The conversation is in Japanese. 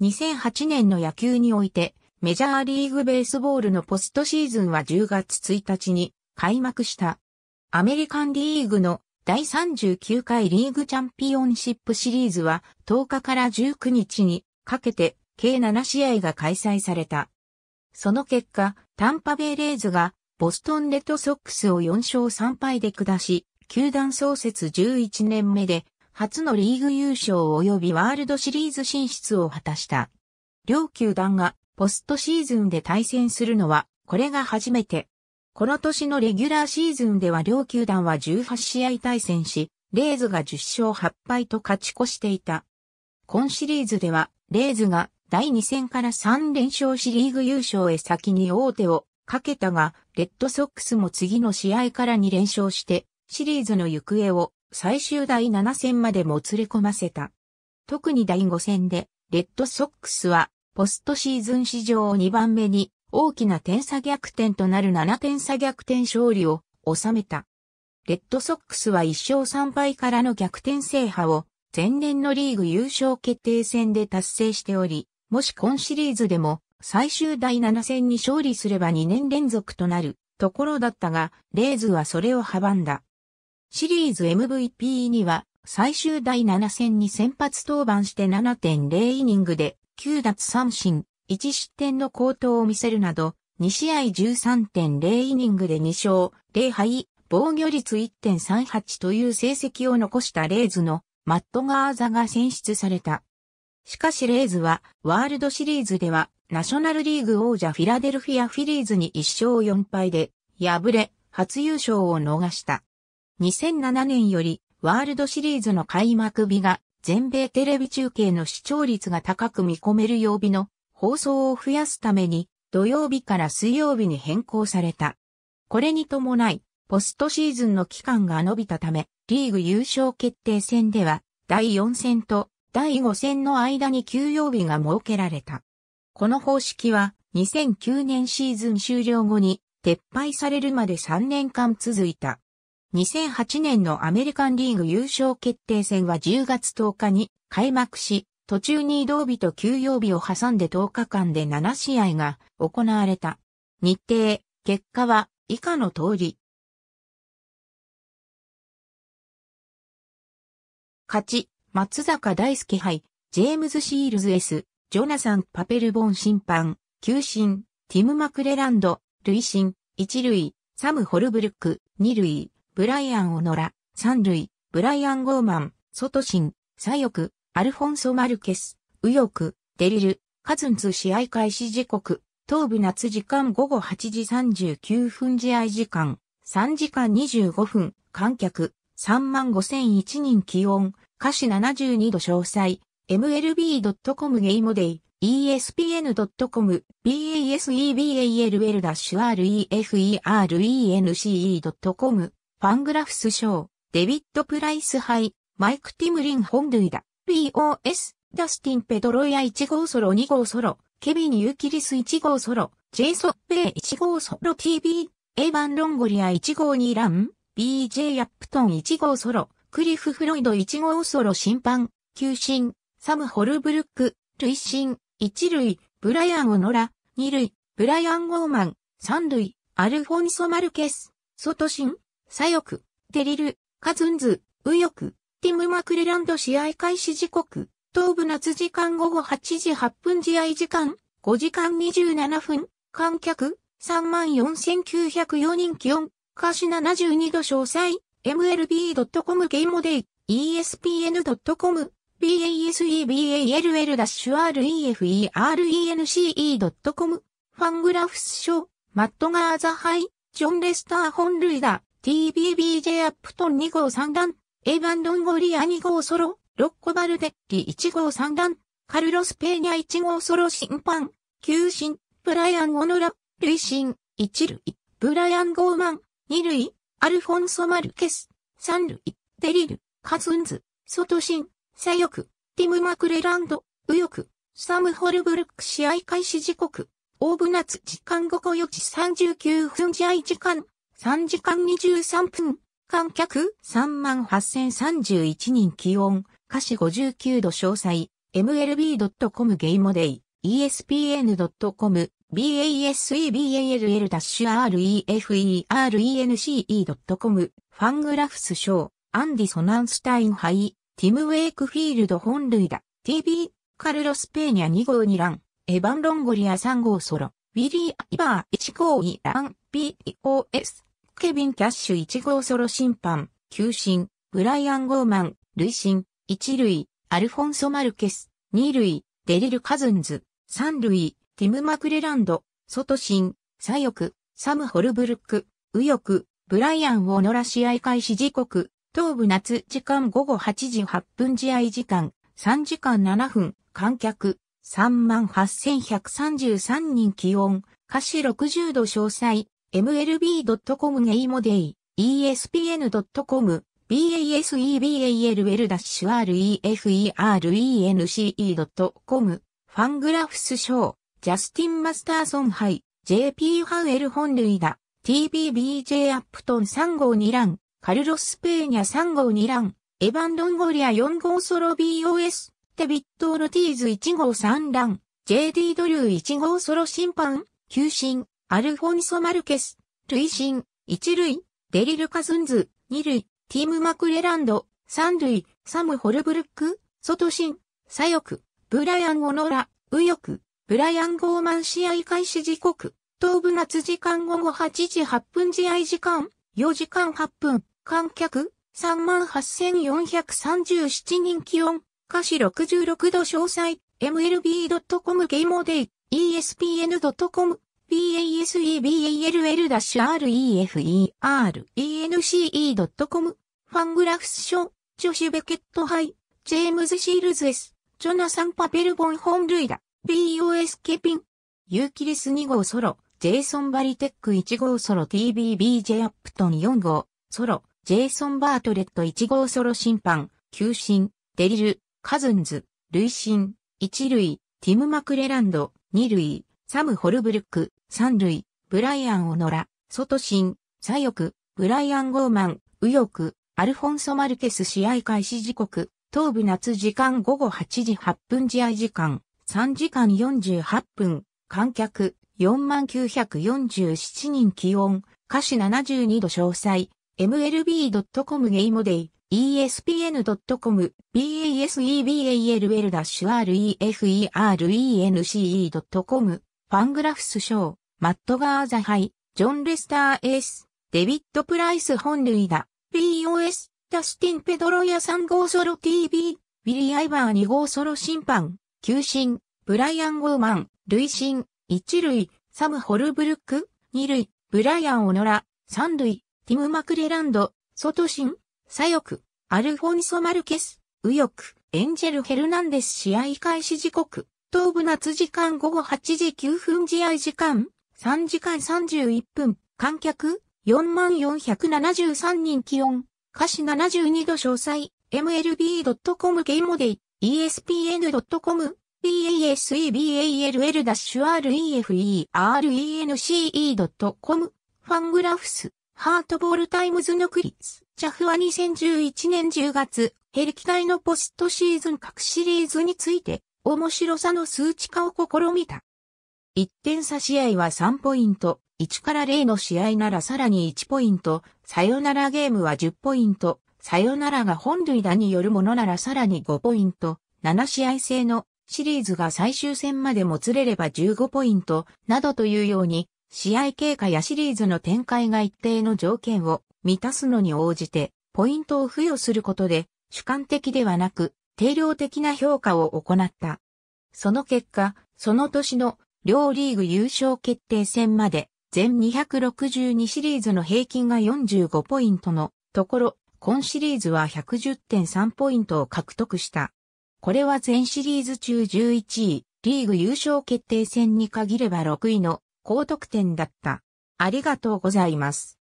2008年の野球において、メジャーリーグベースボールのポストシーズンは10月1日に開幕した。アメリカンリーグの第39回リーグチャンピオンシップシリーズは10日から19日にかけて計7試合が開催された。その結果、タンパベイレーズがボストンレッドソックスを4勝3敗で下し、球団創設11年目で初のリーグ優勝及びワールドシリーズ進出を果たした。両球団がポストシーズンで対戦するのは、これが初めて。この年のレギュラーシーズンでは両球団は18試合対戦し、レーズが10勝8敗と勝ち越していた。今シリーズでは、レーズが第2戦から3連勝しリーグ優勝へ先に王手をかけたが、レッドソックスも次の試合から2連勝して、シリーズの行方を最終第7戦までもつれ込ませた。特に第5戦で、レッドソックスは、ポストシーズン史上2番目に大きな点差逆転となる7点差逆転勝利を収めた。レッドソックスは1勝3敗からの逆転制覇を前年のリーグ優勝決定戦で達成しており、もし今シリーズでも最終第7戦に勝利すれば2年連続となるところだったが、レイズはそれを阻んだ。シリーズ MVP には最終第7戦に先発登板して7.0イニングで9奪三振、1失点の好投を見せるなど、2試合13.0イニングで2勝、0敗、防御率1.38という成績を残したレイズのマット・ガーザが選出された。しかしレイズはワールドシリーズではナショナルリーグ王者フィラデルフィア・フィリーズに1勝4敗で敗れ初優勝を逃した。2007年よりワールドシリーズの開幕日が全米テレビ中継の視聴率が高く見込める曜日の放送を増やすために土曜日から水曜日に変更された。これに伴い、ポストシーズンの期間が延びたため、リーグ優勝決定戦では、第4戦と第5戦の間に休養日が設けられた。この方式は、2009年シーズン終了後に撤廃されるまで3年間続いた。2008年のアメリカンリーグ優勝決定戦は10月10日に開幕し、途中に移動日と休養日を挟んで10日間で7試合が行われた。日程、結果は以下の通り。勝ち、松坂大輔杯、ジェームズ・シールズ S、ジョナサン・パペルボン審判、球審、ティム・マクレランド、塁審、一塁、サム・ホルブルック、二塁、ブライアン・オノラ、三塁、ブライアン・ゴーマン、ソトシン、左翼、アルフォンソ・マルケス、右翼、デリル、カズンツ試合開始時刻、東部夏時間午後8時39分試合時間、3時間25分、観客、35,001人気温、歌詞72度詳細、mlb.com ゲイモデイ、espn.com, b a s e b a l r e f e r e n c o m ファングラフス賞、デビッド・プライス杯、マイク・ティムリン本イダ、BOS、ダスティン・ペドロイア1号ソロ2号ソロ、ケビン・ユーキリス1号ソロ、ジェイソッペイ1号ソロ TV、エヴァン・ロンゴリア1号2ラン、BJ アップトン1号ソロ、クリフ・フロイド1号ソロ審判、球審、サム・ホルブルック、塁審、1塁、ブライアン・オノラ、2塁、ブライアン・ゴーマン、3塁、アルフォンソ・マルケス、ソトシン、左翼、テリル、カズンズ、右翼、ティム・マクレランド試合開始時刻、東部夏時間午後8時8分試合時間、5時間27分、観客、34,904人気温、歌詞72度詳細、mlb.com ゲームデイ、espn.com、baseball-referen.com e c、ファングラフスー、マットガーザハイ、ジョン・レスター本塁打。TBBJ アップトン2号3段、エヴァンドンゴリア2号ソロ、ロッコバルデッリ1号3段、カルロス・ペーニャ1号ソロ審判、球審、ブライアン・オノラ、塁審、1塁、ブライアン・ゴーマン、2塁、アルフォンソ・マルケス、3塁、デリル、カズンズ、ソトシン、左翼、ティム・マクレランド、右翼、サム・ホルブルク試合開始時刻、オーブナツ時間午後4時39分試合時間。3時間23分、観客38,031人気温、歌詞59度詳細、mlb.com ゲイモデイ、espn.com、b a s e b a l r e f e r e n c o m ファングラフスショー、アンディ・ソナンスタイン杯、ティム・ウェイクフィールド本塁打、t v カルロス・ペーニャ2号2ラン、エヴァン・ロンゴリア3号ソロ、ウィリー・イバー1号2ラン、POS。ケビン・キャッシュ1号ソロ審判、球審、ブライアン・ゴーマン、累審、1塁、アルフォンソ・マルケス、2塁、デリル・カズンズ、3塁、ティム・マクレランド、外審、左翼、サム・ホルブルック、右翼、ブライアン・オノラ試合開始時刻、東部夏時間午後8時8分試合時間、3時間7分、観客、38,133人気温、歌詞60度詳細、mlb.com ゲイモデイ、espn.com、basebal-reference.com、ファングラフスショー、ジャスティン・マスターソン杯、JP ハウエル本塁打、TBBJ アップトン3号2ラン、カルロス・ペーニャ3号2ラン、エヴァン・ロンゴリア4号ソロ BOS、デビット・オルティーズ1号3ラン、JD ドリュー1号ソロ審判、球審、アルフォンソ・マルケス、類心、一塁、デリル・カズンズ、二塁、ティーム・マクレランド、三塁、サム・ホルブルック、外ン、左翼、ブライアン・オノラ、右翼、ブライアン・ゴーマン試合開始時刻、東部夏時間午後8時8分試合時間、4時間8分、観客、38,437人気温、下肢66度詳細、mlb.com ゲイモデイ、espn.com paseball-refer-ence.com ファングラフス賞、ジョシュ・ベケット杯、ジェームズ・シールズエス、ジョナサン・パペルボン本塁打、BOS ケピン、ユーキリス2号ソロ、ジェイソン・バリテック1号ソロ TBBJ アップトン4号、ソロ、ジェイソン・バートレット1号ソロ審判、球審、デリル、カズンズ、塁審、1塁、ティム・マクレランド、2塁、サム・ホルブルック、三塁、ブライアン・オノラ、ソトシン、左翼、ブライアン・ゴーマン、右翼、アルフォンソ・マルケス試合開始時刻、東部夏時間午後8時8分試合時間、3時間48分、観客、4947人気温、歌詞72度詳細、mlb.com ゲイモデイ、espn.com, basebal-referen.com e、ファングラフスショー、マットガーザハイ、ジョン・レスターエース、デビッド・プライス本類だ、POS、ダスティン・ペドロヤ3号ソロ TV、ウィリー・アイバー2号ソロ審判、球審、ブライアン・ゴーマン、累審、1塁、サム・ホルブルック、2塁、ブライアン・オノラ、3塁、ティム・マクレランド、ソトシン、左翼、アルフォンソ・マルケス、右翼、エンジェル・ヘルナンデス試合開始時刻、東部夏時間午後8時9分試合時間、3時間31分、観客4473人気温、歌詞72度詳細、mlb.com ゲーモデイ、espn.com、baseball-reference.com、ファングラフス、ハートボールタイムズのクリス、ジャフは2011年10月、ヘリキ体のポストシーズン各シリーズについて、面白さの数値化を試みた。1点差試合は3ポイント、1から0の試合ならさらに1ポイント、さよならゲームは10ポイント、さよならが本塁打によるものならさらに5ポイント、7試合制のシリーズが最終戦までもつれれば15ポイント、などというように、試合経過やシリーズの展開が一定の条件を満たすのに応じて、ポイントを付与することで、主観的ではなく、定量的な評価を行った。その結果、その年の両リーグ優勝決定戦まで全262シリーズの平均が45ポイントのところ、今シリーズは110.3ポイントを獲得した。これは全シリーズ中11位、リーグ優勝決定戦に限れば6位の高得点だった。ありがとうございます。